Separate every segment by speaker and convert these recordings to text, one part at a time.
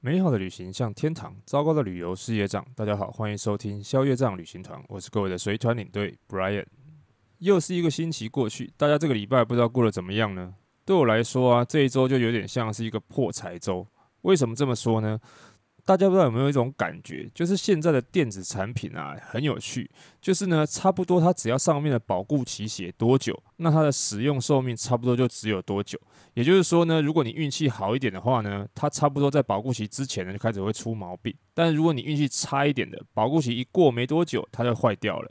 Speaker 1: 美好的旅行像天堂，糟糕的旅游是业障。大家好，欢迎收听消夜帐旅行团，我是各位的随团领队 Brian。又是一个星期过去，大家这个礼拜不知道过得怎么样呢？对我来说啊，这一周就有点像是一个破财周。为什么这么说呢？大家不知道有没有一种感觉，就是现在的电子产品啊很有趣，就是呢差不多它只要上面的保固期写多久，那它的使用寿命差不多就只有多久。也就是说呢，如果你运气好一点的话呢，它差不多在保固期之前呢就开始会出毛病；但如果你运气差一点的，保固期一过没多久，它就坏掉了。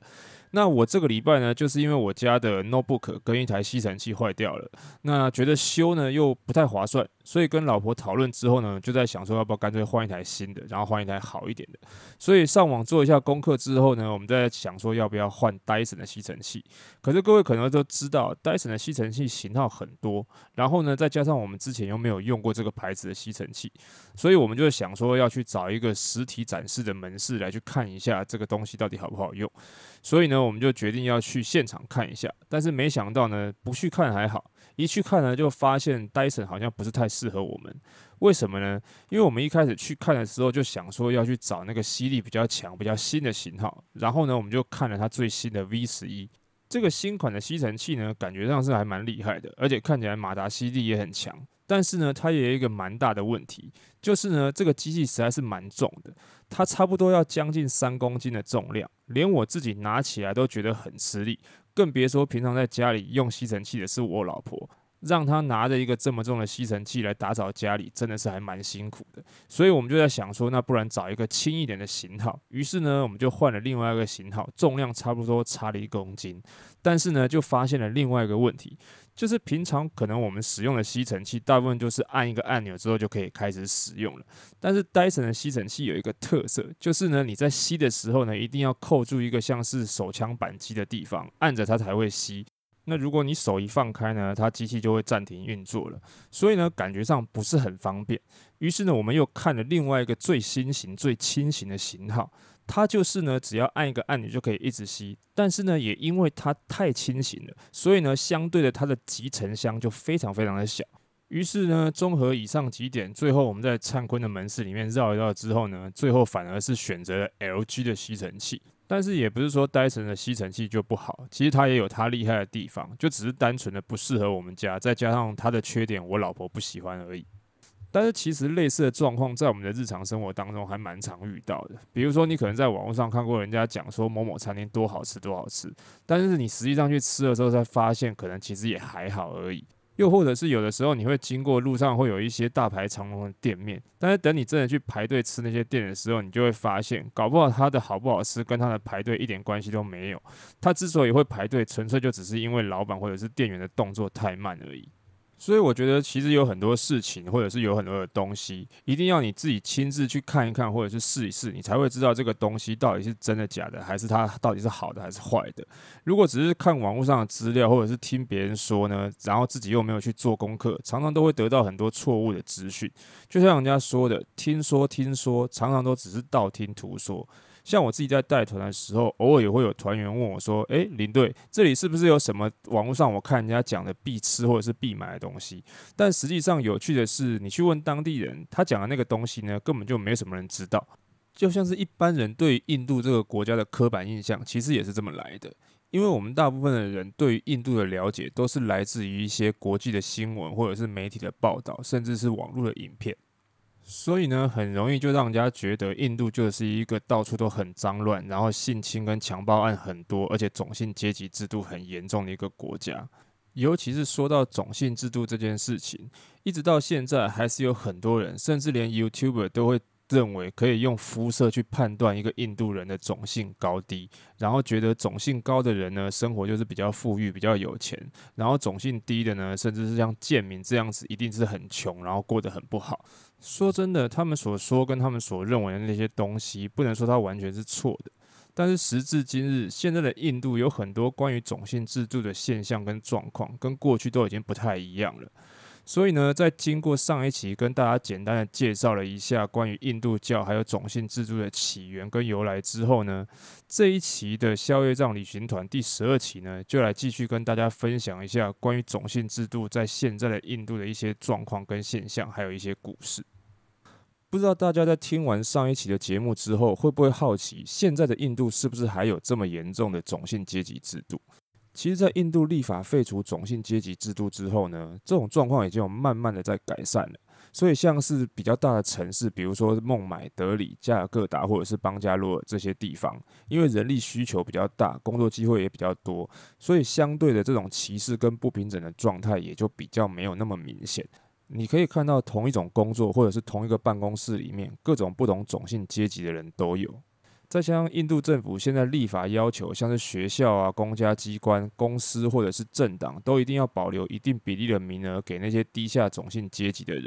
Speaker 1: 那我这个礼拜呢，就是因为我家的 notebook 跟一台吸尘器坏掉了，那觉得修呢又不太划算。所以跟老婆讨论之后呢，就在想说要不要干脆换一台新的，然后换一台好一点的。所以上网做一下功课之后呢，我们在想说要不要换戴森的吸尘器。可是各位可能都知道，戴森的吸尘器型号很多，然后呢，再加上我们之前又没有用过这个牌子的吸尘器，所以我们就想说要去找一个实体展示的门市来去看一下这个东西到底好不好用。所以呢，我们就决定要去现场看一下。但是没想到呢，不去看还好。一去看呢，就发现 Dyson 好像不是太适合我们，为什么呢？因为我们一开始去看的时候就想说要去找那个吸力比较强、比较新的型号。然后呢，我们就看了它最新的 V 十一这个新款的吸尘器呢，感觉上是还蛮厉害的，而且看起来马达吸力也很强。但是呢，它也有一个蛮大的问题，就是呢，这个机器实在是蛮重的，它差不多要将近三公斤的重量，连我自己拿起来都觉得很吃力。更别说平常在家里用吸尘器的是我老婆。让他拿着一个这么重的吸尘器来打扫家里，真的是还蛮辛苦的。所以，我们就在想说，那不然找一个轻一点的型号。于是呢，我们就换了另外一个型号，重量差不多差了一公斤。但是呢，就发现了另外一个问题，就是平常可能我们使用的吸尘器，大部分就是按一个按钮之后就可以开始使用了。但是，戴森的吸尘器有一个特色，就是呢，你在吸的时候呢，一定要扣住一个像是手枪扳机的地方，按着它才会吸。那如果你手一放开呢，它机器就会暂停运作了，所以呢感觉上不是很方便。于是呢我们又看了另外一个最新型、最轻型的型号，它就是呢只要按一个按钮就可以一直吸。但是呢也因为它太轻型了，所以呢相对的它的集成箱就非常非常的小。于是呢综合以上几点，最后我们在灿坤的门市里面绕一绕之后呢，最后反而是选择了 LG 的吸尘器。但是也不是说呆纯的吸尘器就不好，其实它也有它厉害的地方，就只是单纯的不适合我们家，再加上它的缺点，我老婆不喜欢而已。但是其实类似的状况在我们的日常生活当中还蛮常遇到的。比如说你可能在网络上看过人家讲说某某餐厅多好吃多好吃，但是你实际上去吃了之后才发现，可能其实也还好而已。又或者是有的时候，你会经过路上会有一些大排长龙的店面，但是等你真的去排队吃那些店的时候，你就会发现，搞不好他的好不好吃跟他的排队一点关系都没有。他之所以会排队，纯粹就只是因为老板或者是店员的动作太慢而已。所以我觉得，其实有很多事情，或者是有很多的东西，一定要你自己亲自去看一看，或者是试一试，你才会知道这个东西到底是真的假的，还是它到底是好的还是坏的。如果只是看网络上的资料，或者是听别人说呢，然后自己又没有去做功课，常常都会得到很多错误的资讯。就像人家说的，“听说听说”，常常都只是道听途说。像我自己在带团的时候，偶尔也会有团员问我说：“诶，领队，这里是不是有什么网络上我看人家讲的必吃或者是必买的东西？”但实际上，有趣的是，你去问当地人，他讲的那个东西呢，根本就没什么人知道。就像是一般人对印度这个国家的刻板印象，其实也是这么来的。因为我们大部分的人对于印度的了解，都是来自于一些国际的新闻或者是媒体的报道，甚至是网络的影片。所以呢，很容易就让人家觉得印度就是一个到处都很脏乱，然后性侵跟强暴案很多，而且种姓阶级制度很严重的一个国家。尤其是说到种姓制度这件事情，一直到现在还是有很多人，甚至连 YouTuber 都会认为可以用肤色去判断一个印度人的种姓高低，然后觉得种姓高的人呢，生活就是比较富裕、比较有钱；然后种姓低的呢，甚至是像贱民这样子，一定是很穷，然后过得很不好。说真的，他们所说跟他们所认为的那些东西，不能说它完全是错的。但是时至今日，现在的印度有很多关于种姓制度的现象跟状况，跟过去都已经不太一样了。所以呢，在经过上一期跟大家简单的介绍了一下关于印度教还有种姓制度的起源跟由来之后呢，这一期的宵夜帐旅行团第十二期呢，就来继续跟大家分享一下关于种姓制度在现在的印度的一些状况跟现象，还有一些故事。不知道大家在听完上一期的节目之后，会不会好奇现在的印度是不是还有这么严重的种姓阶级制度？其实，在印度立法废除种姓阶级制度之后呢，这种状况已经有慢慢的在改善了。所以，像是比较大的城市，比如说孟买、德里、加尔各答或者是邦加洛尔这些地方，因为人力需求比较大，工作机会也比较多，所以相对的这种歧视跟不平等的状态也就比较没有那么明显。你可以看到同一种工作或者是同一个办公室里面，各种不同种姓阶级的人都有。再加上印度政府现在立法要求，像是学校啊、公家机关、公司或者是政党，都一定要保留一定比例的名额给那些低下种姓阶级的人。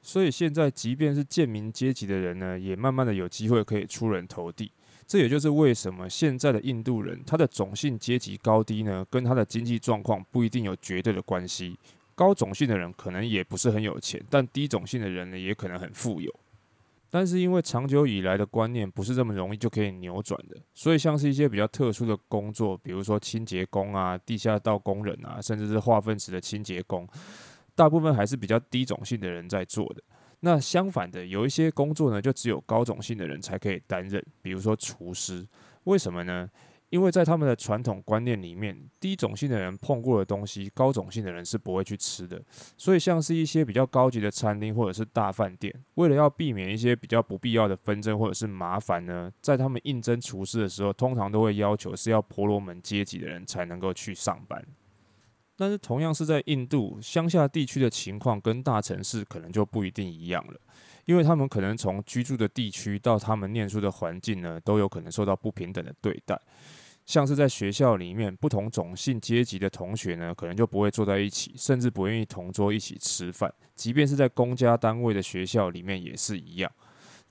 Speaker 1: 所以现在，即便是贱民阶级的人呢，也慢慢的有机会可以出人头地。这也就是为什么现在的印度人，他的种姓阶级高低呢，跟他的经济状况不一定有绝对的关系。高种姓的人可能也不是很有钱，但低种姓的人呢，也可能很富有。但是因为长久以来的观念不是这么容易就可以扭转的，所以像是一些比较特殊的工作，比如说清洁工啊、地下道工人啊，甚至是化粪池的清洁工，大部分还是比较低种姓的人在做的。那相反的，有一些工作呢，就只有高种姓的人才可以担任，比如说厨师。为什么呢？因为在他们的传统观念里面，低种姓的人碰过的东西，高种姓的人是不会去吃的。所以，像是一些比较高级的餐厅或者是大饭店，为了要避免一些比较不必要的纷争或者是麻烦呢，在他们应征厨师的时候，通常都会要求是要婆罗门阶级的人才能够去上班。但是，同样是在印度乡下地区的情况，跟大城市可能就不一定一样了，因为他们可能从居住的地区到他们念书的环境呢，都有可能受到不平等的对待。像是在学校里面，不同种姓阶级的同学呢，可能就不会坐在一起，甚至不愿意同桌一起吃饭。即便是在公家单位的学校里面也是一样。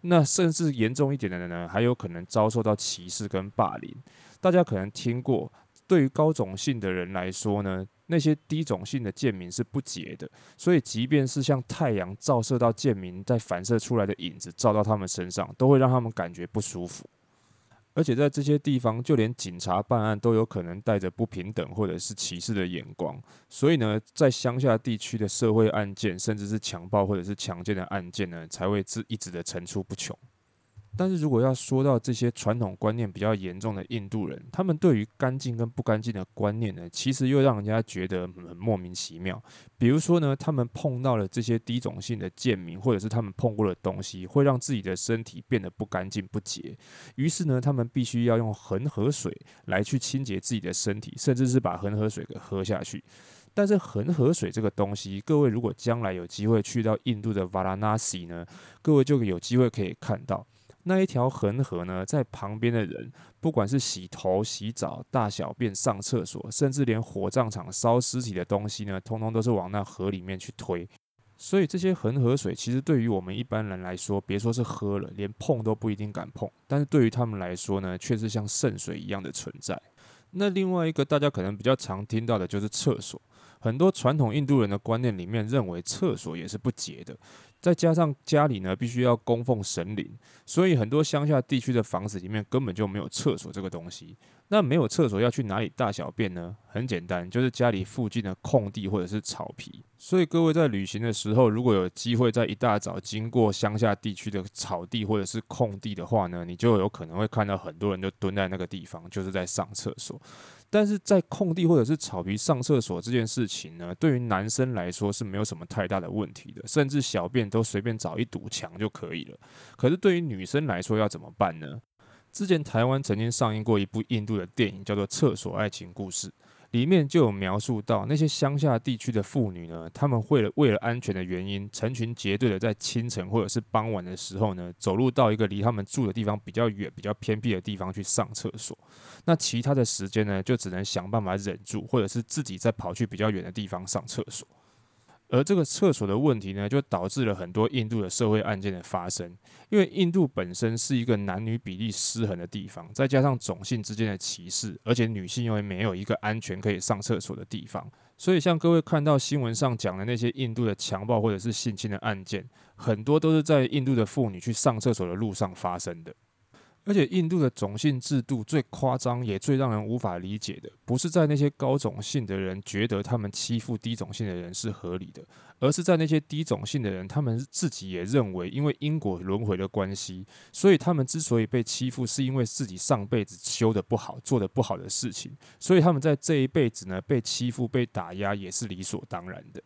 Speaker 1: 那甚至严重一点的呢，还有可能遭受到歧视跟霸凌。大家可能听过，对于高种姓的人来说呢，那些低种姓的贱民是不洁的。所以，即便是像太阳照射到贱民在反射出来的影子照到他们身上，都会让他们感觉不舒服。而且在这些地方，就连警察办案都有可能带着不平等或者是歧视的眼光，所以呢，在乡下地区的社会案件，甚至是强暴或者是强奸的案件呢，才会一直的层出不穷。但是如果要说到这些传统观念比较严重的印度人，他们对于干净跟不干净的观念呢，其实又让人家觉得很莫名其妙。比如说呢，他们碰到了这些低种姓的贱民，或者是他们碰过的东西，会让自己的身体变得不干净不洁。于是呢，他们必须要用恒河水来去清洁自己的身体，甚至是把恒河水给喝下去。但是恒河水这个东西，各位如果将来有机会去到印度的瓦拉纳西呢，各位就有机会可以看到。那一条恒河呢，在旁边的人，不管是洗头、洗澡、大小便、上厕所，甚至连火葬场烧尸体的东西呢，通通都是往那河里面去推。所以这些恒河水，其实对于我们一般人来说，别说是喝了，连碰都不一定敢碰。但是对于他们来说呢，却是像圣水一样的存在。那另外一个大家可能比较常听到的就是厕所。很多传统印度人的观念里面认为厕所也是不洁的，再加上家里呢必须要供奉神灵，所以很多乡下地区的房子里面根本就没有厕所这个东西。那没有厕所要去哪里大小便呢？很简单，就是家里附近的空地或者是草皮。所以各位在旅行的时候，如果有机会在一大早经过乡下地区的草地或者是空地的话呢，你就有可能会看到很多人就蹲在那个地方，就是在上厕所。但是在空地或者是草皮上厕所这件事情呢，对于男生来说是没有什么太大的问题的，甚至小便都随便找一堵墙就可以了。可是对于女生来说要怎么办呢？之前台湾曾经上映过一部印度的电影，叫做《厕所爱情故事》。里面就有描述到那些乡下地区的妇女呢，他们会为了安全的原因，成群结队的在清晨或者是傍晚的时候呢，走路到一个离他们住的地方比较远、比较偏僻的地方去上厕所。那其他的时间呢，就只能想办法忍住，或者是自己再跑去比较远的地方上厕所。而这个厕所的问题呢，就导致了很多印度的社会案件的发生。因为印度本身是一个男女比例失衡的地方，再加上种姓之间的歧视，而且女性因为没有一个安全可以上厕所的地方，所以像各位看到新闻上讲的那些印度的强暴或者是性侵的案件，很多都是在印度的妇女去上厕所的路上发生的。而且，印度的种姓制度最夸张，也最让人无法理解的，不是在那些高种姓的人觉得他们欺负低种姓的人是合理的，而是在那些低种姓的人，他们自己也认为，因为因果轮回的关系，所以他们之所以被欺负，是因为自己上辈子修的不好，做的不好的事情，所以他们在这一辈子呢被欺负、被打压也是理所当然的。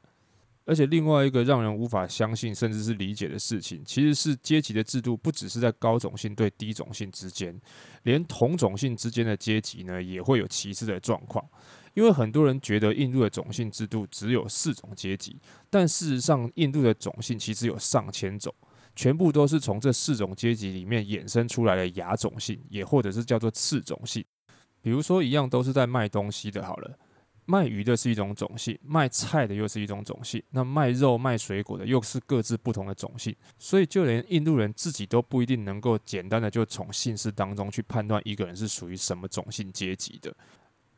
Speaker 1: 而且另外一个让人无法相信甚至是理解的事情，其实是阶级的制度不只是在高种姓对低种姓之间，连同种姓之间的阶级呢也会有歧视的状况。因为很多人觉得印度的种姓制度只有四种阶级，但事实上印度的种姓其实有上千种，全部都是从这四种阶级里面衍生出来的亚种姓，也或者是叫做次种姓。比如说一样都是在卖东西的，好了。卖鱼的是一种种姓，卖菜的又是一种种姓，那卖肉卖水果的又是各自不同的种姓，所以就连印度人自己都不一定能够简单的就从姓氏当中去判断一个人是属于什么种姓阶级的。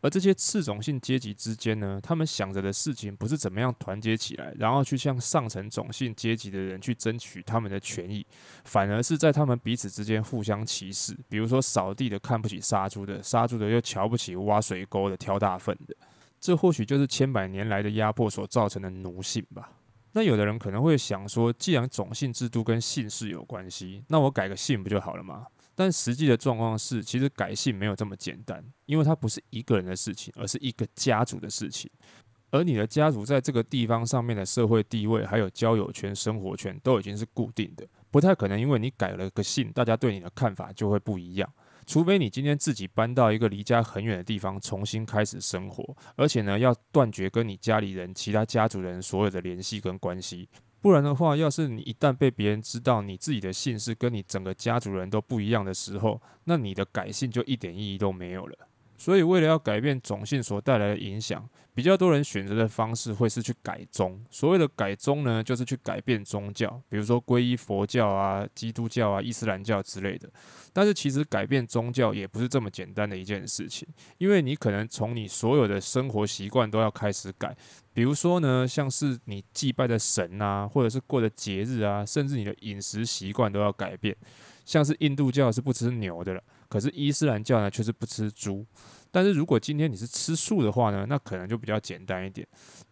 Speaker 1: 而这些次种姓阶级之间呢，他们想着的事情不是怎么样团结起来，然后去向上层种姓阶级的人去争取他们的权益，反而是在他们彼此之间互相歧视。比如说扫地的看不起杀猪的，杀猪的又瞧不起挖水沟的、挑大粪的。这或许就是千百年来的压迫所造成的奴性吧。那有的人可能会想说，既然种姓制度跟姓氏有关系，那我改个姓不就好了吗？但实际的状况是，其实改姓没有这么简单，因为它不是一个人的事情，而是一个家族的事情。而你的家族在这个地方上面的社会地位，还有交友圈、生活圈，都已经是固定的，不太可能因为你改了个姓，大家对你的看法就会不一样。除非你今天自己搬到一个离家很远的地方，重新开始生活，而且呢，要断绝跟你家里人、其他家族人所有的联系跟关系，不然的话，要是你一旦被别人知道你自己的姓氏跟你整个家族人都不一样的时候，那你的改姓就一点意义都没有了。所以，为了要改变种姓所带来的影响，比较多人选择的方式会是去改宗。所谓的改宗呢，就是去改变宗教，比如说皈依佛教啊、基督教啊、伊斯兰教之类的。但是，其实改变宗教也不是这么简单的一件事情，因为你可能从你所有的生活习惯都要开始改。比如说呢，像是你祭拜的神啊，或者是过的节日啊，甚至你的饮食习惯都要改变。像是印度教是不吃牛的了，可是伊斯兰教呢却是不吃猪。但是如果今天你是吃素的话呢，那可能就比较简单一点。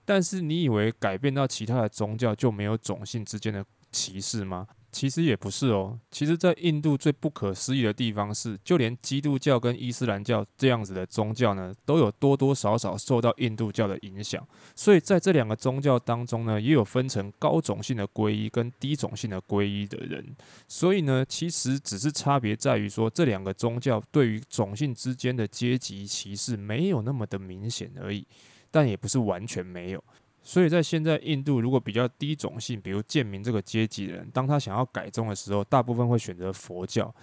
Speaker 1: 但是你以为改变到其他的宗教就没有种姓之间的歧视吗？其实也不是哦，其实，在印度最不可思议的地方是，就连基督教跟伊斯兰教这样子的宗教呢，都有多多少少受到印度教的影响。所以，在这两个宗教当中呢，也有分成高种姓的皈依跟低种姓的皈依的人。所以呢，其实只是差别在于说，这两个宗教对于种姓之间的阶级歧视没有那么的明显而已，但也不是完全没有。所以在现在印度，如果比较低种姓，比如贱民这个阶级的人，当他想要改宗的时候，大部分会选择佛教，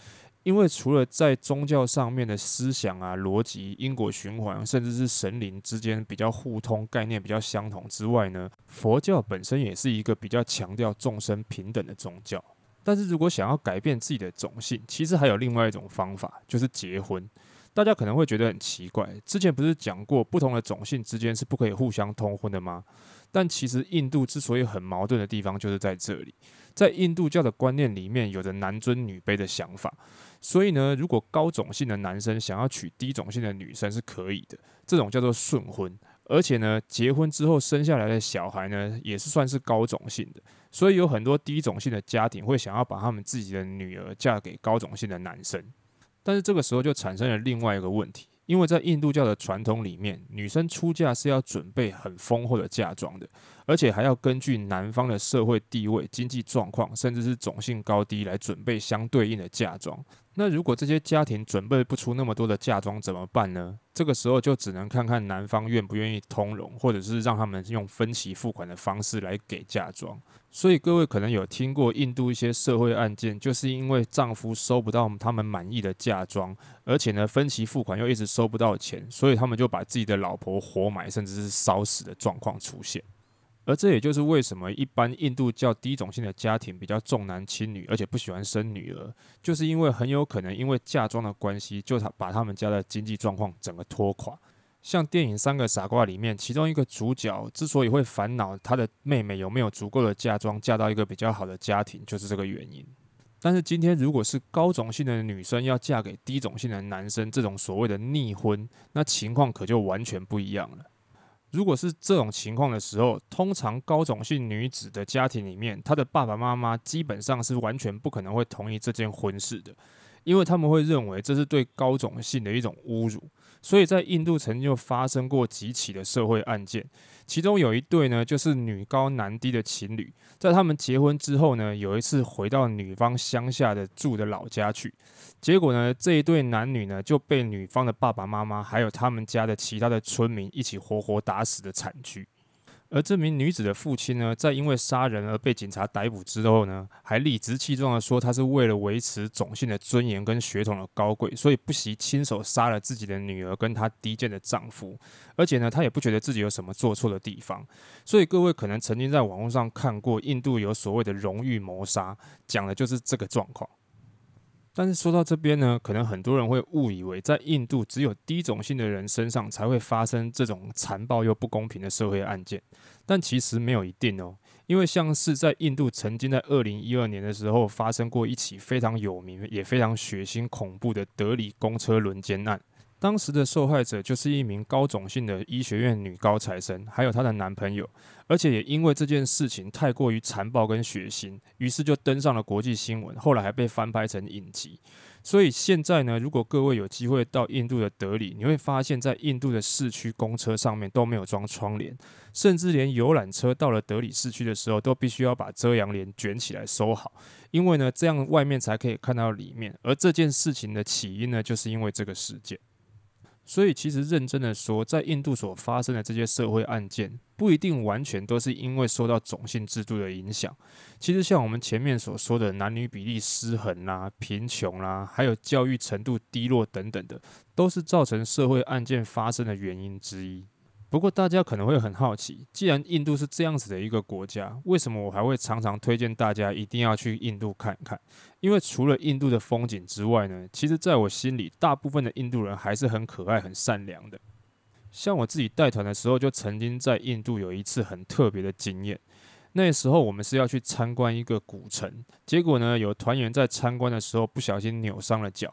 Speaker 1: 因为除了在宗教上面的思想啊、逻辑、因果循环，甚至是神灵之间比较互通、概念比较相同之外呢，佛教本身也是一个比较强调众生平等的宗教。但是如果想要改变自己的种姓，其实还有另外一种方法，就是结婚。大家可能会觉得很奇怪，之前不是讲过不同的种姓之间是不可以互相通婚的吗？但其实印度之所以很矛盾的地方就是在这里，在印度教的观念里面有着男尊女卑的想法，所以呢，如果高种姓的男生想要娶低种姓的女生是可以的，这种叫做顺婚，而且呢，结婚之后生下来的小孩呢也是算是高种姓的，所以有很多低种姓的家庭会想要把他们自己的女儿嫁给高种姓的男生。但是这个时候就产生了另外一个问题，因为在印度教的传统里面，女生出嫁是要准备很丰厚的嫁妆的，而且还要根据男方的社会地位、经济状况，甚至是种姓高低来准备相对应的嫁妆。那如果这些家庭准备不出那么多的嫁妆怎么办呢？这个时候就只能看看男方愿不愿意通融，或者是让他们用分期付款的方式来给嫁妆。所以各位可能有听过印度一些社会案件，就是因为丈夫收不到他们满意的嫁妆，而且呢分期付款又一直收不到钱，所以他们就把自己的老婆活埋，甚至是烧死的状况出现。而这也就是为什么一般印度教低种姓的家庭比较重男轻女，而且不喜欢生女儿，就是因为很有可能因为嫁妆的关系，就他把他们家的经济状况整个拖垮。像电影《三个傻瓜》里面，其中一个主角之所以会烦恼他的妹妹有没有足够的嫁妆嫁到一个比较好的家庭，就是这个原因。但是今天，如果是高种姓的女生要嫁给低种姓的男生，这种所谓的逆婚，那情况可就完全不一样了。如果是这种情况的时候，通常高种姓女子的家庭里面，她的爸爸妈妈基本上是完全不可能会同意这件婚事的，因为他们会认为这是对高种姓的一种侮辱。所以在印度曾经发生过几起的社会案件，其中有一对呢，就是女高男低的情侣，在他们结婚之后呢，有一次回到女方乡下的住的老家去，结果呢，这一对男女呢就被女方的爸爸妈妈还有他们家的其他的村民一起活活打死的惨剧。而这名女子的父亲呢，在因为杀人而被警察逮捕之后呢，还理直气壮的说，他是为了维持种姓的尊严跟血统的高贵，所以不惜亲手杀了自己的女儿跟她低贱的丈夫，而且呢，她也不觉得自己有什么做错的地方。所以各位可能曾经在网络上看过印度有所谓的荣誉谋杀，讲的就是这个状况。但是说到这边呢，可能很多人会误以为在印度只有低种姓的人身上才会发生这种残暴又不公平的社会案件，但其实没有一定哦，因为像是在印度曾经在二零一二年的时候发生过一起非常有名也非常血腥恐怖的德里公车轮奸案。当时的受害者就是一名高种姓的医学院女高材生，还有她的男朋友，而且也因为这件事情太过于残暴跟血腥，于是就登上了国际新闻，后来还被翻拍成影集。所以现在呢，如果各位有机会到印度的德里，你会发现，在印度的市区公车上面都没有装窗帘，甚至连游览车到了德里市区的时候，都必须要把遮阳帘卷起来收好，因为呢，这样外面才可以看到里面。而这件事情的起因呢，就是因为这个事件。所以，其实认真的说，在印度所发生的这些社会案件，不一定完全都是因为受到种姓制度的影响。其实，像我们前面所说的男女比例失衡啦、贫穷啦，还有教育程度低落等等的，都是造成社会案件发生的原因之一。不过大家可能会很好奇，既然印度是这样子的一个国家，为什么我还会常常推荐大家一定要去印度看看？因为除了印度的风景之外呢，其实在我心里，大部分的印度人还是很可爱、很善良的。像我自己带团的时候，就曾经在印度有一次很特别的经验。那时候我们是要去参观一个古城，结果呢，有团员在参观的时候不小心扭伤了脚。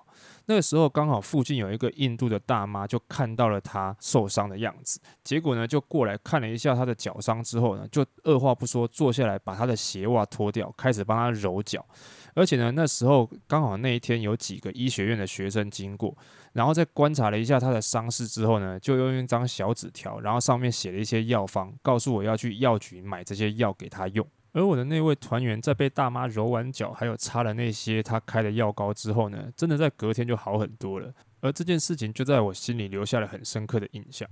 Speaker 1: 那个时候刚好附近有一个印度的大妈，就看到了他受伤的样子，结果呢就过来看了一下他的脚伤，之后呢就二话不说坐下来把他的鞋袜脱掉，开始帮他揉脚，而且呢那时候刚好那一天有几个医学院的学生经过，然后在观察了一下他的伤势之后呢，就用一张小纸条，然后上面写了一些药方，告诉我要去药局买这些药给他用。而我的那位团员在被大妈揉完脚，还有擦了那些他开的药膏之后呢，真的在隔天就好很多了。而这件事情就在我心里留下了很深刻的印象。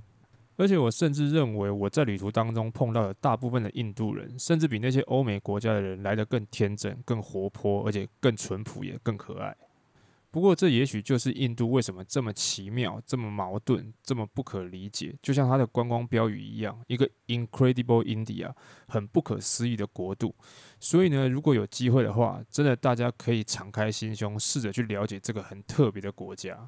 Speaker 1: 而且我甚至认为我在旅途当中碰到的大部分的印度人，甚至比那些欧美国家的人来得更天真、更活泼，而且更淳朴也更可爱。不过，这也许就是印度为什么这么奇妙、这么矛盾、这么不可理解。就像它的观光标语一样，“一个 incredible India”，很不可思议的国度。所以呢，如果有机会的话，真的大家可以敞开心胸，试着去了解这个很特别的国家。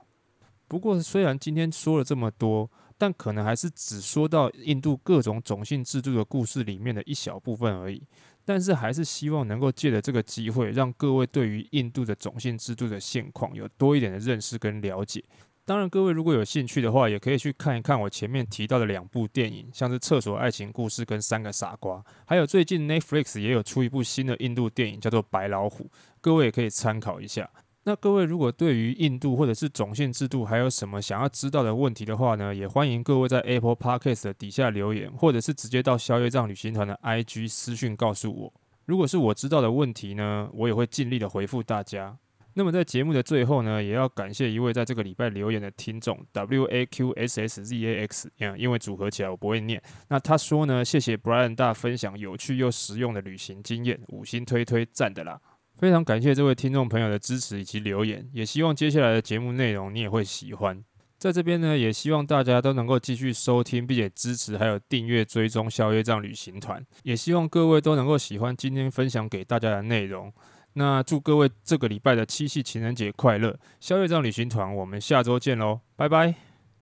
Speaker 1: 不过，虽然今天说了这么多，但可能还是只说到印度各种种姓制度的故事里面的一小部分而已。但是还是希望能够借着这个机会，让各位对于印度的种姓制度的现况有多一点的认识跟了解。当然，各位如果有兴趣的话，也可以去看一看我前面提到的两部电影，像是《厕所爱情故事》跟《三个傻瓜》，还有最近 Netflix 也有出一部新的印度电影，叫做《白老虎》，各位也可以参考一下。那各位如果对于印度或者是总线制度还有什么想要知道的问题的话呢，也欢迎各位在 Apple p o d c a s t 的底下留言，或者是直接到宵夜账旅行团的 IG 私讯告诉我。如果是我知道的问题呢，我也会尽力的回复大家。那么在节目的最后呢，也要感谢一位在这个礼拜留言的听众 W A Q S S Z A X，因为组合起来我不会念。那他说呢，谢谢 Brian 大分享有趣又实用的旅行经验，五星推推赞的啦。非常感谢这位听众朋友的支持以及留言，也希望接下来的节目内容你也会喜欢。在这边呢，也希望大家都能够继续收听，并且支持，还有订阅追踪宵夜帐旅行团。也希望各位都能够喜欢今天分享给大家的内容。那祝各位这个礼拜的七夕情人节快乐！宵夜帐旅行团，我们下周见喽，拜拜。